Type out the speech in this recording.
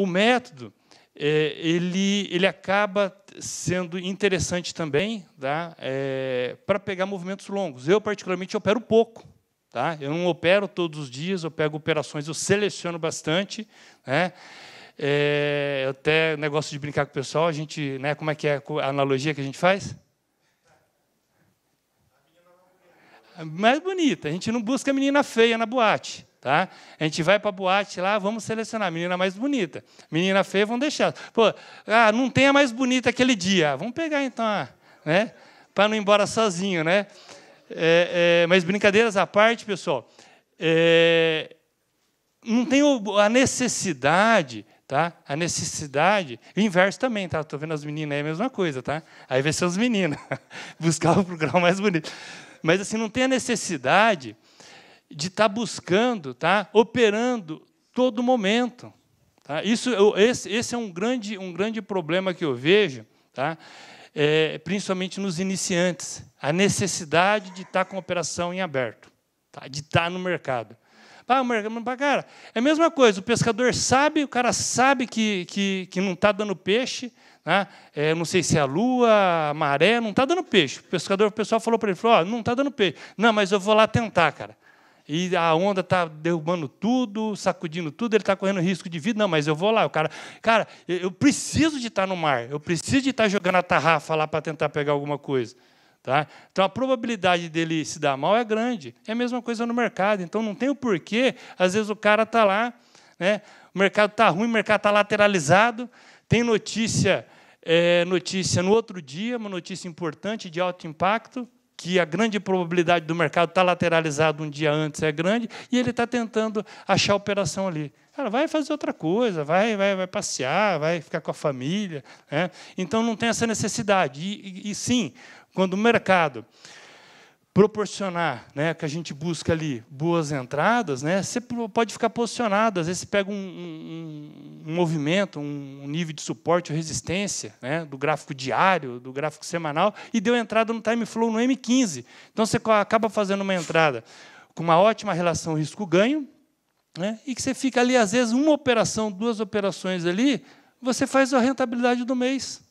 O método, é, ele, ele acaba sendo interessante também tá? É, para pegar movimentos longos. Eu, particularmente, opero pouco. Tá? Eu não opero todos os dias, eu pego operações, eu seleciono bastante. Né? É, até negócio de brincar com o pessoal, a gente, né, como é que é a analogia que a gente faz? Mais é é bonita, a gente não busca a menina feia na boate. Tá? A gente vai para a boate lá, vamos selecionar a menina mais bonita. Menina feia, vamos deixar. Pô, ah, não tem a mais bonita aquele dia. Ah, vamos pegar então, ah né? Para não ir embora sozinho, né? É, é, mas brincadeiras à parte, pessoal, é, não tem a necessidade, tá? A necessidade, o inverso também, tá? Estou vendo as meninas aí, é a mesma coisa, tá? Aí vai ser os meninos, buscar o programa mais bonito. Mas assim, não tem a necessidade de estar tá buscando, tá? operando todo momento. Tá? Isso, eu, esse, esse é um grande, um grande problema que eu vejo, tá? É, principalmente nos iniciantes, a necessidade de estar tá com a operação em aberto, tá? de estar tá no mercado. Ah, o mercado, cara, é a mesma coisa, o pescador sabe, o cara sabe que, que, que não está dando peixe, né? É, não sei se é a lua, a maré, não está dando peixe. O pescador, o pessoal falou para ele, falou, oh, não está dando peixe. Não, mas eu vou lá tentar, cara e a onda está derrubando tudo, sacudindo tudo, ele está correndo risco de vida. Não, mas eu vou lá. O cara, cara, eu preciso de estar tá no mar, eu preciso de estar tá jogando a tarrafa lá para tentar pegar alguma coisa. Tá? Então a probabilidade dele se dar mal é grande. É a mesma coisa no mercado. Então não tem o porquê, às vezes o cara está lá, né? o mercado está ruim, o mercado está lateralizado, tem notícia, é, notícia no outro dia, uma notícia importante de alto impacto, que a grande probabilidade do mercado estar tá lateralizado um dia antes é grande, e ele está tentando achar operação ali. Cara, vai fazer outra coisa, vai, vai, vai passear, vai ficar com a família. Né? Então não tem essa necessidade. E, e, e sim, quando o mercado proporcionar, né, que a gente busca ali boas entradas, né, você pode ficar posicionado, às vezes você pega um, um, um movimento, um nível de suporte ou resistência, né, do gráfico diário, do gráfico semanal, e deu entrada no time flow no M15. Então você acaba fazendo uma entrada com uma ótima relação risco-ganho, né, e que você fica ali, às vezes, uma operação, duas operações ali, você faz a rentabilidade do mês.